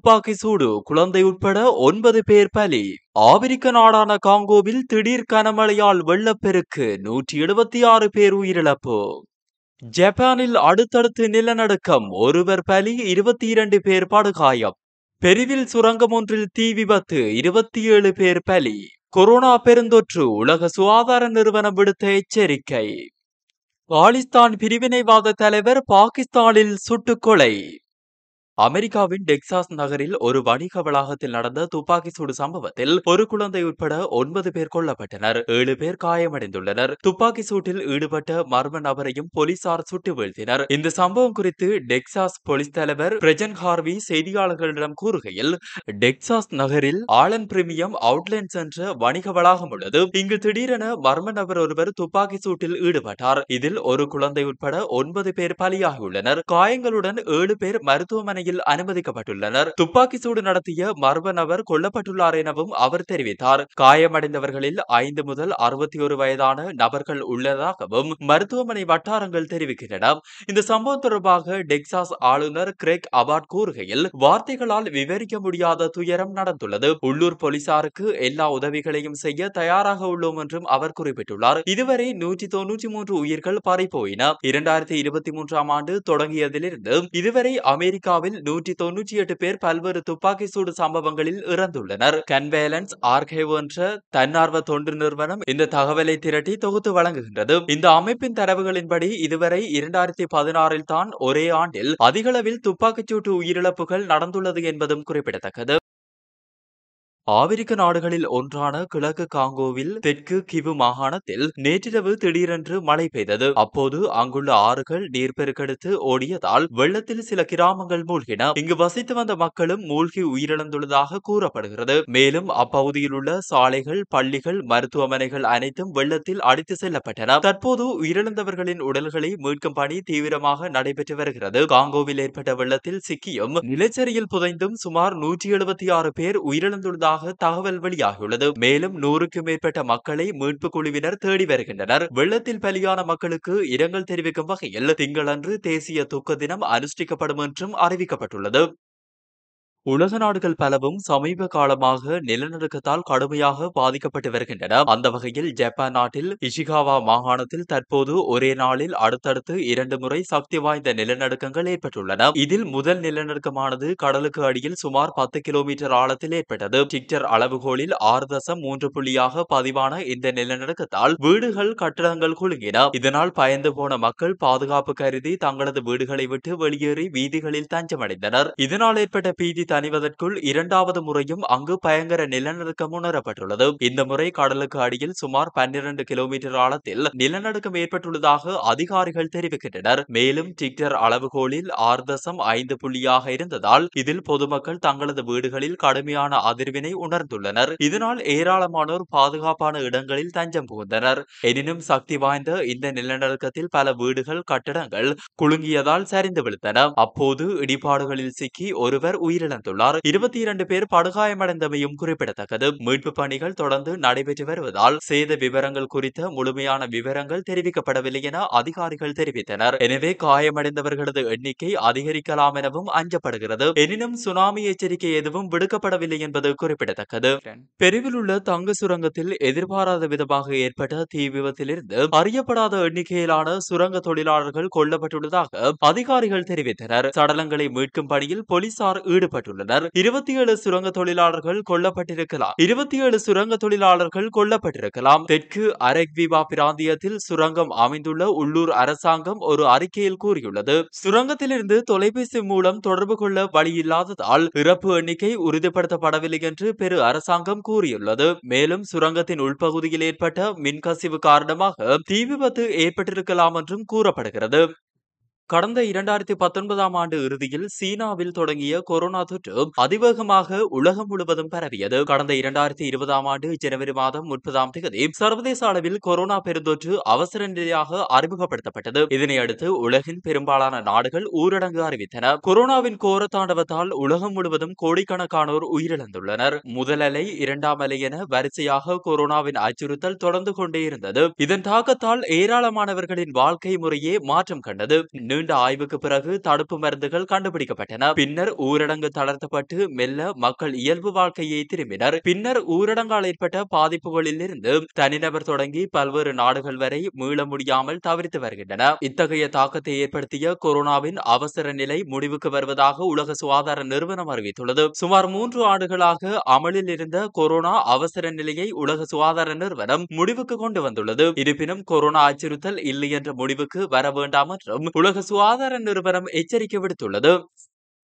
துப்பாக்கி சூடு குழந்தை உட்பட ஒன்பது பேர் பலி ஆப்பிரிக்க நாடான காங்கோவில் திடீர் கனமழையால் வெள்ளப்பெருக்கு நூற்றி எழுபத்தி ஆறு பேர் உயிரிழப்பு ஜப்பானில் அடுத்தடுத்து நிலநடுக்கம் ஒருவர் பலி இருபத்தி இரண்டு பேர் படுகாயம் பெருவில் சுரங்கம் ஒன்றில் தீ விபத்து இருபத்தி ஏழு பேர் பலி கொரோனா பெருந்தொற்று உலக சுகாதார நிறுவனம் விடுத்த எச்சரிக்கை பாலிஸ்தான் பிரிவினைவாத தலைவர் பாகிஸ்தானில் சுட்டுக்கொலை அமெரிக்காவின் டெக்சாஸ் நகரில் ஒரு வணிக வளாகத்தில் நடந்த துப்பாக்கி சூடு சம்பவத்தில் ஒரு குழந்தை உட்பட ஒன்பது பேர் கொல்லப்பட்டனர் ஏழு பேர் காயமடைந்துள்ளனர் துப்பாக்கி சூட்டில் ஈடுபட்ட மர்ம நபரையும் போலீசார் சுட்டு வீழ்த்தினர் இந்த சம்பவம் குறித்து டெக்சாஸ் போலீஸ் தலைவர் பிரஜன் ஹார்வி செய்தியாளர்களிடம் கூறுகையில் டெக்சாஸ் நகரில் ஆலன் பிரிமியம் அவுட்லேண்ட்ஸ் என்ற வணிக வளாகம் உள்ளது இங்கு திடீரென மர்ம நபர் ஒருவர் துப்பாக்கி சூட்டில் ஈடுபட்டார் இதில் ஒரு குழந்தை உட்பட ஒன்பது பேர் பலியாகியுள்ளனர் காயங்களுடன் ஏழு பேர் மருத்துவமனை சிறையில் அனுமதிக்கப்பட்டுள்ளனர் துப்பாக்கி சூடு நடத்திய மர்ம நபர் கொல்லப்பட்டுள்ளார் எனவும் அவர் தெரிவித்தார் காயமடைந்தவர்களில் ஐந்து முதல் அறுபத்தி ஒரு வயதான நபர்கள் உள்ளதாகவும் மருத்துவமனை வட்டாரங்கள் தெரிவிக்கின்றன இந்த சம்பவம் தொடர்பாக டெக்சாஸ் ஆளுநர் கிரேக் அபாட் கூறுகையில் வார்த்தைகளால் விவரிக்க முடியாத துயரம் நடந்துள்ளது உள்ளூர் போலீசாருக்கு எல்லா உதவிகளையும் செய்ய தயாராக உள்ளோம் என்றும் அவர் குறிப்பிட்டுள்ளார் இதுவரை நூற்றி தொன்னூற்றி மூன்று உயிர்கள் பறிப்போயின இரண்டாயிரத்தி இருபத்தி மூன்றாம் ஆண்டு தொடங்கியதிலிருந்து இதுவரை அமெரிக்காவில் நூற்றி தொன்னூற்றி எட்டு பேர் பல்வேறு துப்பாக்கி சூடு சம்பவங்களில் இறந்துள்ளனர் கன்வேலன்ஸ் ஆர்கேவ் என்ற தன்னார்வ தொண்டு நிறுவனம் இந்த தகவலை திரட்டி தொகுத்து வழங்குகின்றது இந்த அமைப்பின் தரவுகளின்படி இதுவரை இரண்டாயிரத்தி பதினாறில் தான் ஒரே ஆண்டில் அதிகளவில் துப்பாக்கிச்சூட்டு உயிரிழப்புகள் நடந்துள்ளது என்பதும் குறிப்பிடத்தக்கது ஆப்பிரிக்க நாடுகளில் ஒன்றான கிழக்கு காங்கோவில் தெற்கு கிவு மாகாணத்தில் நேற்றிரவு திடீரென்று மழை பெய்தது அப்போது அங்குள்ள ஆறுகள் நீர் பெருக்கெடுத்து ஓடியதால் வெள்ளத்தில் சில கிராமங்கள் மூழ்கின இங்கு வசித்து வந்த மக்களும் மூழ்கி உயிரிழந்துள்ளதாக கூறப்படுகிறது மேலும் அப்பகுதியில் உள்ள சாலைகள் பள்ளிகள் மருத்துவமனைகள் அனைத்தும் வெள்ளத்தில் அடித்து செல்லப்பட்டன தற்போது உயிரிழந்தவர்களின் உடல்களை மீட்கும் பணி தீவிரமாக நடைபெற்று வருகிறது காங்கோவில் ஏற்பட்ட வெள்ளத்தில் சிக்கியும் நிலச்சரியில் புதைந்தும் சுமார் நூற்றி எழுபத்தி ஆறு பேர் உயிரிழந்துள்ளதாக இருப்பதாக தகவல் வெளியாகியுள்ளது மேலும் நூறுக்கும் மேற்பட்ட மக்களை மீட்பு குழுவினர் தேடி வருகின்றனர் வெள்ளத்தில் பலியான மக்களுக்கு இரங்கல் தெரிவிக்கும் வகையில் திங்களன்று தேசிய துக்க தினம் அனுஷ்டிக்கப்படும் என்றும் அறிவிக்கப்பட்டுள்ளது உலக நாடுகள் பலவும் சமீப காலமாக நிலநடுக்கத்தால் கடுமையாக பாதிக்கப்பட்டு வருகின்றன அந்த வகையில் ஜப்பான் நாட்டில் இஷிகாவா மாகாணத்தில் தற்போது ஒரே நாளில் அடுத்தடுத்து இரண்டு முறை சக்தி வாய்ந்த நிலநடுக்கங்கள் ஏற்பட்டுள்ளன இதில் முதல் நிலநடுக்கமானது கடலுக்கு அடியில் சுமார் பத்து கிலோமீட்டர் ஆழத்தில் ஏற்பட்டது டிக்டர் அளவுகோலில் ஆறு தசம் மூன்று புள்ளியாக பதிவான இந்த நிலநடுக்கத்தால் வீடுகள் கட்டடங்கள் குலுங்கின இதனால் பயந்து போன மக்கள் பாதுகாப்பு கருதி தங்களது வீடுகளை விட்டு வெளியேறி வீதிகளில் தஞ்சமடைந்தனர் இதனால் ஏற்பட்ட பீதி அணிவதற்குள் இரண்டாவது முறையும் அங்கு பயங்கர நிலநடுக்கம் உணரப்பட்டுள்ளது இந்த முறை கடலுக்கு அடியில் சுமார் பன்னிரண்டு கிலோமீட்டர் ஆழத்தில் நிலநடுக்கம் ஏற்பட்டுள்ளதாக அதிகாரிகள் தெரிவிக்கின்றனர் மேலும் டிக்டர் அளவுகோலில் ஆர்தசம் ஐந்து புள்ளியாக இருந்ததால் இதில் பொதுமக்கள் தங்களது வீடுகளில் கடுமையான அதிர்வினை உணர்ந்துள்ளனர் இதனால் ஏராளமானோர் பாதுகாப்பான இடங்களில் தஞ்சம் புகுந்தனர் எனினும் சக்தி வாய்ந்த இந்த நிலநடுக்கத்தில் பல வீடுகள் கட்டடங்கள் குலுங்கியதால் சரிந்து விழுந்தன அப்போது இடிபாடுகளில் சிக்கி ஒருவர் உயிரிழந்தார் தெரிவித்துள்ளார் இருபத்தி இரண்டு பேர் படுகாயமடைந்தமையும் குறிப்பிடத்தக்கது மீட்பு பணிகள் தொடர்ந்து நடைபெற்று வருவதால் சேத விவரங்கள் குறித்த முழுமையான விவரங்கள் தெரிவிக்கப்படவில்லை என அதிகாரிகள் தெரிவித்தனர் எனவே காயமடைந்தவர்களது எண்ணிக்கை அதிகரிக்கலாம் எனவும் அஞ்சப்படுகிறது எனினும் சுனாமி எச்சரிக்கை எதுவும் விடுக்கப்படவில்லை என்பது குறிப்பிடத்தக்கது பெருவில் உள்ள தங்க சுரங்கத்தில் எதிர்பாராத விதமாக ஏற்பட்ட தீ விபத்திலிருந்து அறியப்படாத எண்ணிக்கையிலான சுரங்க தொழிலாளர்கள் கொல்லப்பட்டுள்ளதாக அதிகாரிகள் தெரிவித்தனர் சடலங்களை மீட்கும் பணியில் போலீசார் ஈடுபட்டுள்ளனர் கூறியுள்ளனர் இருபத்தி ஏழு சுரங்க தொழிலாளர்கள் கொல்லப்பட்டிருக்கலாம் இருபத்தி ஏழு சுரங்க தொழிலாளர்கள் கொல்லப்பட்டிருக்கலாம் தெற்கு அரக்விவா பிராந்தியத்தில் சுரங்கம் அமைந்துள்ள உள்ளூர் அரசாங்கம் ஒரு அறிக்கையில் கூறியுள்ளது சுரங்கத்திலிருந்து தொலைபேசி மூலம் தொடர்பு கொள்ள வழியில்லாததால் இறப்பு எண்ணிக்கை உறுதிப்படுத்தப்படவில்லை என்று பெரு அரசாங்கம் கூறியுள்ளது மேலும் சுரங்கத்தின் உள்பகுதியில் ஏற்பட்ட மின்கசிவு காரணமாக தீ விபத்து ஏற்பட்டிருக்கலாம் என்றும் கூறப்படுகிறது கடந்த இரண்டாயிரத்தி பத்தொன்பதாம் ஆண்டு இறுதியில் சீனாவில் தொடங்கிய கொரோனா தொற்று அதிவேகமாக உலகம் முழுவதும் பரவியது கடந்த இரண்டாயிரத்தி இருபதாம் ஆண்டு ஜனவரி மாதம் முப்பதாம் தேதி சர்வதேச அளவில் கொரோனா பெருந்தொற்று அவசர நிலையாக அறிமுகப்படுத்தப்பட்டது இதனையடுத்து உலகின் பெரும்பாலான நாடுகள் ஊரடங்கு அறிவித்தன கொரோனாவின் கோர தாண்டவத்தால் உலகம் முழுவதும் கோடிக்கணக்கானோர் உயிரிழந்துள்ளனர் முதல் அலை இரண்டாம் அலை என வரிசையாக கொரோனாவின் அச்சுறுத்தல் தொடர்ந்து கொண்டே இருந்தது இதன் தாக்கத்தால் ஏராளமானவர்களின் வாழ்க்கை முறையே மாற்றம் கண்டது நீண்ட ஆய்வுக்கு பிறகு தடுப்பு மருந்துகள் கண்டுபிடிக்கப்பட்டன பின்னர் ஊரடங்கு தளர்த்தப்பட்டு மெல்ல மக்கள் இயல்பு வாழ்க்கையை திரும்பினர் பின்னர் ஊரடங்கால் ஏற்பட்ட பாதிப்புகளிலிருந்து தனிநபர் தொடங்கி பல்வேறு நாடுகள் வரை மீள முடியாமல் தவிர்த்து வருகின்றன இத்தகைய தாக்கத்தை ஏற்படுத்திய கொரோனாவின் அவசர நிலை முடிவுக்கு வருவதாக உலக சுகாதார நிறுவனம் அறிவித்துள்ளது சுமார் மூன்று ஆண்டுகளாக அமலில் இருந்த கொரோனா அவசர நிலையை உலக சுகாதார நிறுவனம் முடிவுக்கு கொண்டு வந்துள்ளது இருப்பினும் கொரோனா அச்சுறுத்தல் இல்லை என்ற முடிவுக்கு வர வேண்டாம் என்றும் உலக சுகாதார நிறுவனம் எச்சரிக்கை விடுத்துள்ளது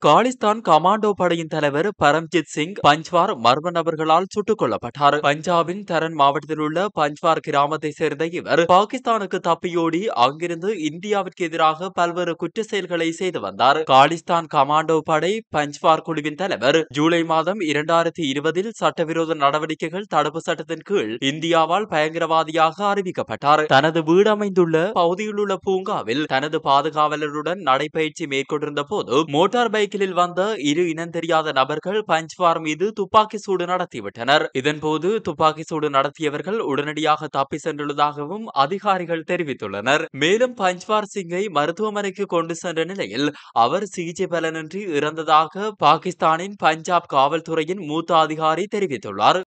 காலிஸ்தான் கமாண்டோ படையின் தலைவர் பரம்ஜித் சிங் பஞ்ச்வார் மர்ம நபர்களால் சுட்டுக் கொல்லப்பட்டார் பஞ்சாபின் தரன் மாவட்டத்தில் உள்ள பஞ்ச்வார் கிராமத்தை சேர்ந்த இவர் பாகிஸ்தானுக்கு தப்பியோடி அங்கிருந்து இந்தியாவிற்கு எதிராக பல்வேறு குற்ற செயல்களை செய்து வந்தார் காலிஸ்தான் கமாண்டோ படை பஞ்ச்வார் குழுவின் தலைவர் ஜூலை மாதம் இரண்டாயிரத்தி இருபதில் சட்டவிரோத நடவடிக்கைகள் தடுப்பு சட்டத்தின் கீழ் இந்தியாவால் பயங்கரவாதியாக அறிவிக்கப்பட்டார் தனது வீடு அமைந்துள்ள பகுதியில் உள்ள பூங்காவில் தனது பாதுகாவலருடன் நடைபயிற்சி மேற்கொண்டிருந்த போது மோட்டார் பைக் சைக்கிளில் வந்த இரு தெரியாத நபர்கள் பஞ்ச்வார் மீது துப்பாக்கி சூடு நடத்திவிட்டனர் இதன்போது துப்பாக்கி சூடு நடத்தியவர்கள் உடனடியாக தப்பி சென்றுள்ளதாகவும் அதிகாரிகள் தெரிவித்துள்ளனர் மேலும் பஞ்ச்வார் சிங்கை மருத்துவமனைக்கு கொண்டு சென்ற நிலையில் அவர் சிகிச்சை பலனின்றி இறந்ததாக பாகிஸ்தானின் பஞ்சாப் காவல்துறையின் மூத்த அதிகாரி தெரிவித்துள்ளார்